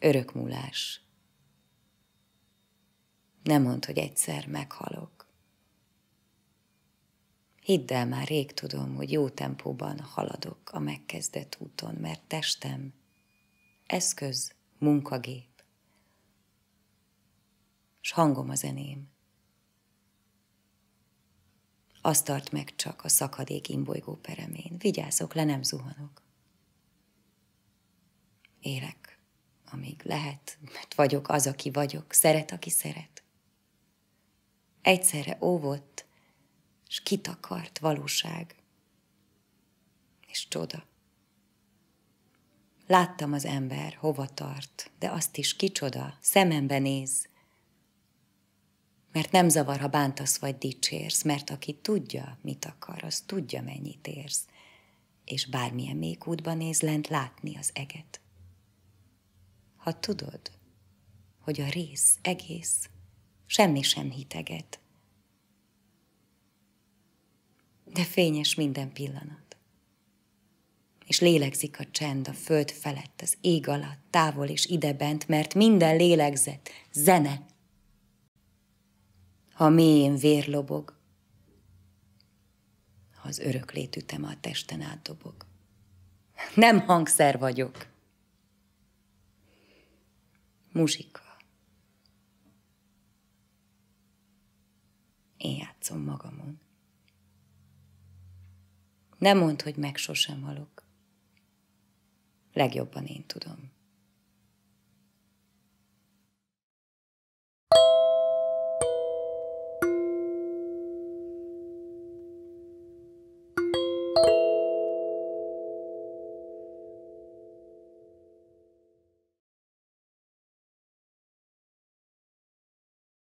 Örökmúlás. Nem mond, hogy egyszer meghalok. Hidd el, már rég tudom, hogy jó tempóban haladok a megkezdett úton, mert testem, eszköz, munkagép, s hangom az enyém. Azt tart meg csak a szakadék imbolygó peremén. Vigyázok, le nem zuhanok. Élek amíg lehet, mert vagyok az, aki vagyok, szeret, aki szeret. Egyszerre óvott, és kitakart valóság, és csoda. Láttam az ember, hova tart, de azt is kicsoda, szemembe néz. Mert nem zavar, ha bántasz vagy dicsérsz, mert aki tudja, mit akar, az tudja, mennyit érsz. És bármilyen mély néz lent látni az eget ha tudod, hogy a rész egész semmi sem hiteget. De fényes minden pillanat, és lélegzik a csend a föld felett, az ég alatt, távol és idebent, mert minden lélegzet zene. Ha mélyén vérlobog, ha az örök létüteme a testen átdobog. Nem hangszer vagyok muzsika. Én játszom magamon. Nem mondd, hogy meg sosem halok. Legjobban én tudom.